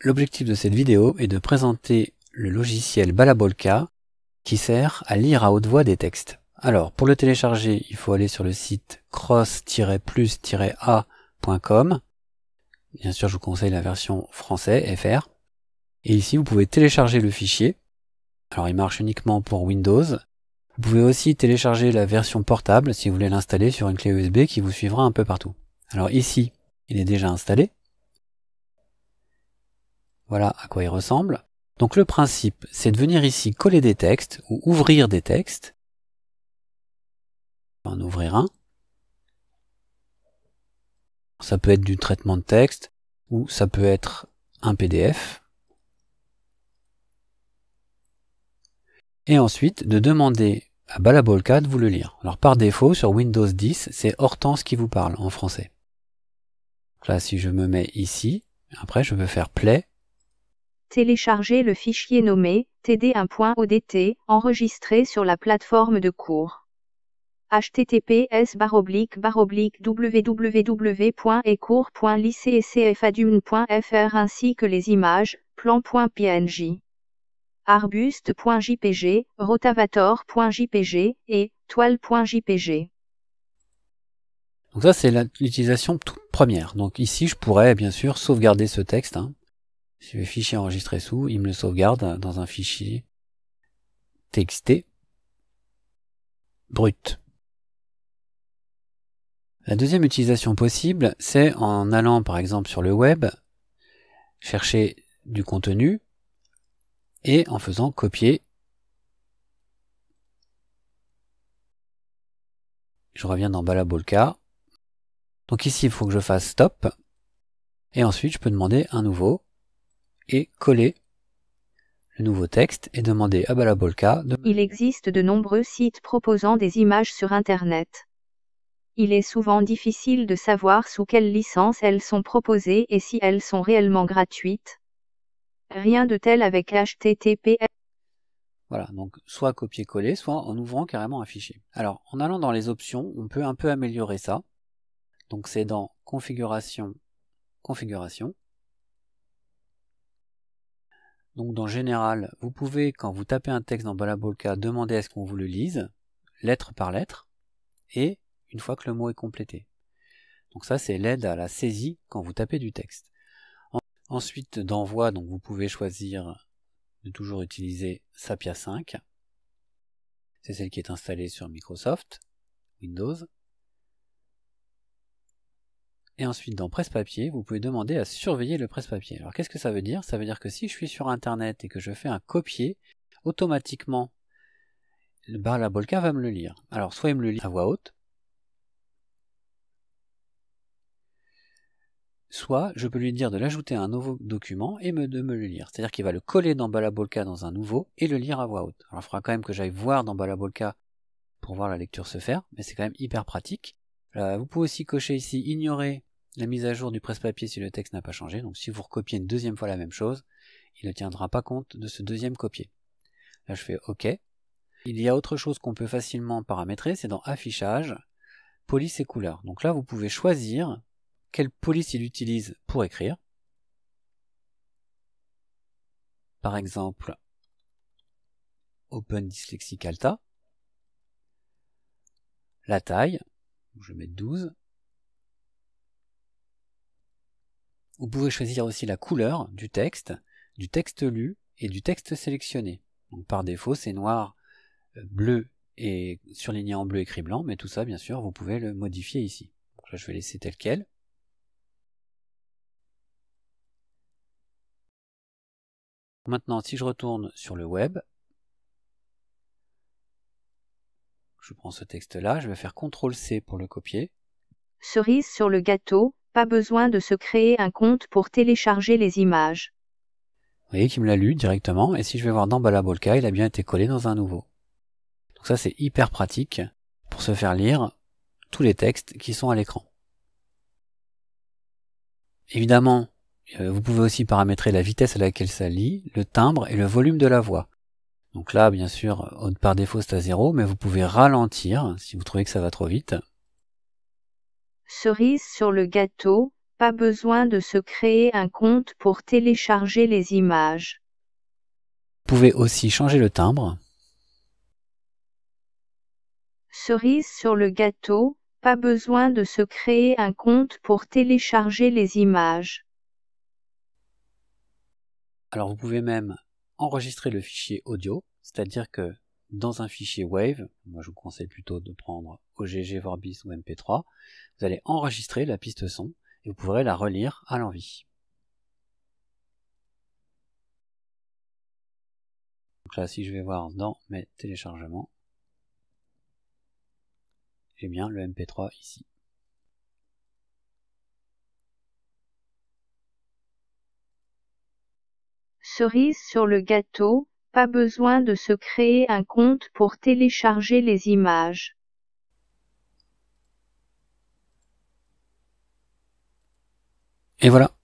L'objectif de cette vidéo est de présenter le logiciel Balabolka qui sert à lire à haute voix des textes. Alors, pour le télécharger, il faut aller sur le site cross-plus-a.com. Bien sûr, je vous conseille la version français, FR. Et ici, vous pouvez télécharger le fichier. Alors, il marche uniquement pour Windows. Vous pouvez aussi télécharger la version portable si vous voulez l'installer sur une clé USB qui vous suivra un peu partout. Alors ici, il est déjà installé. Voilà à quoi il ressemble. Donc le principe, c'est de venir ici coller des textes ou ouvrir des textes. On va en ouvrir un. Ça peut être du traitement de texte ou ça peut être un PDF. Et ensuite, de demander à Balabolka de vous le lire. Alors par défaut, sur Windows 10, c'est Hortense qui vous parle en français. là, si je me mets ici, après je peux faire Play téléchargez le fichier nommé td1.odt enregistré sur la plateforme de cours https www.ecours.lycécfadune.fr ainsi que les images plan.png arbuste.jpg, rotavator.jpg et toile.jpg. Donc ça c'est l'utilisation toute première. Donc ici je pourrais bien sûr sauvegarder ce texte. Hein je vais fichier enregistré sous, il me le sauvegarde dans un fichier texté brut. La deuxième utilisation possible, c'est en allant par exemple sur le web, chercher du contenu et en faisant copier. Je reviens dans Balabolka. Donc ici, il faut que je fasse stop. Et ensuite, je peux demander un nouveau et coller le nouveau texte et demander à Balabolka de... Il existe de nombreux sites proposant des images sur Internet. Il est souvent difficile de savoir sous quelle licence elles sont proposées et si elles sont réellement gratuites. Rien de tel avec HTTPS. Voilà, donc soit copier-coller, soit en ouvrant carrément un fichier. Alors, en allant dans les options, on peut un peu améliorer ça. Donc c'est dans Configuration, Configuration, donc dans général, vous pouvez, quand vous tapez un texte dans Balabolka, demander à ce qu'on vous le lise, lettre par lettre, et une fois que le mot est complété. Donc ça, c'est l'aide à la saisie quand vous tapez du texte. Ensuite, d'envoi, donc vous pouvez choisir de toujours utiliser Sapia 5. C'est celle qui est installée sur Microsoft, Windows. Et ensuite, dans presse-papier, vous pouvez demander à surveiller le presse-papier. Alors, qu'est-ce que ça veut dire Ça veut dire que si je suis sur Internet et que je fais un copier, automatiquement, le va me le lire. Alors, soit il me le lit à voix haute, soit je peux lui dire de l'ajouter à un nouveau document et de me le lire. C'est-à-dire qu'il va le coller dans Balabolka dans un nouveau et le lire à voix haute. Alors il faudra quand même que j'aille voir dans Balabolka pour voir la lecture se faire, mais c'est quand même hyper pratique. Euh, vous pouvez aussi cocher ici ignorer la mise à jour du presse-papier si le texte n'a pas changé. Donc si vous recopiez une deuxième fois la même chose, il ne tiendra pas compte de ce deuxième copier. Là, je fais OK. Il y a autre chose qu'on peut facilement paramétrer, c'est dans Affichage, Police et couleurs. Donc là, vous pouvez choisir quelle police il utilise pour écrire. Par exemple, Open Dyslexic Alta. La taille, je vais mettre 12. Vous pouvez choisir aussi la couleur du texte, du texte lu et du texte sélectionné. par défaut, c'est noir, euh, bleu et surligné en bleu écrit blanc, mais tout ça, bien sûr, vous pouvez le modifier ici. je vais laisser tel quel. Maintenant, si je retourne sur le web, je prends ce texte-là, je vais faire CTRL-C pour le copier. Cerise sur le gâteau, pas besoin de se créer un compte pour télécharger les images. Vous voyez qu'il me l'a lu directement, et si je vais voir dans Balabolka, il a bien été collé dans un nouveau. Donc ça c'est hyper pratique pour se faire lire tous les textes qui sont à l'écran. Évidemment, euh, vous pouvez aussi paramétrer la vitesse à laquelle ça lit, le timbre et le volume de la voix. Donc là, bien sûr, par défaut c'est à zéro, mais vous pouvez ralentir si vous trouvez que ça va trop vite, Cerise sur le gâteau, pas besoin de se créer un compte pour télécharger les images. Vous pouvez aussi changer le timbre. Cerise sur le gâteau, pas besoin de se créer un compte pour télécharger les images. Alors vous pouvez même enregistrer le fichier audio, c'est-à-dire que dans un fichier Wave, moi je vous conseille plutôt de prendre OGG Vorbis ou MP3, vous allez enregistrer la piste son et vous pourrez la relire à l'envie. Donc là, si je vais voir dans mes téléchargements, j'ai bien le MP3 ici. Cerise sur le gâteau, pas besoin de se créer un compte pour télécharger les images. Et voilà,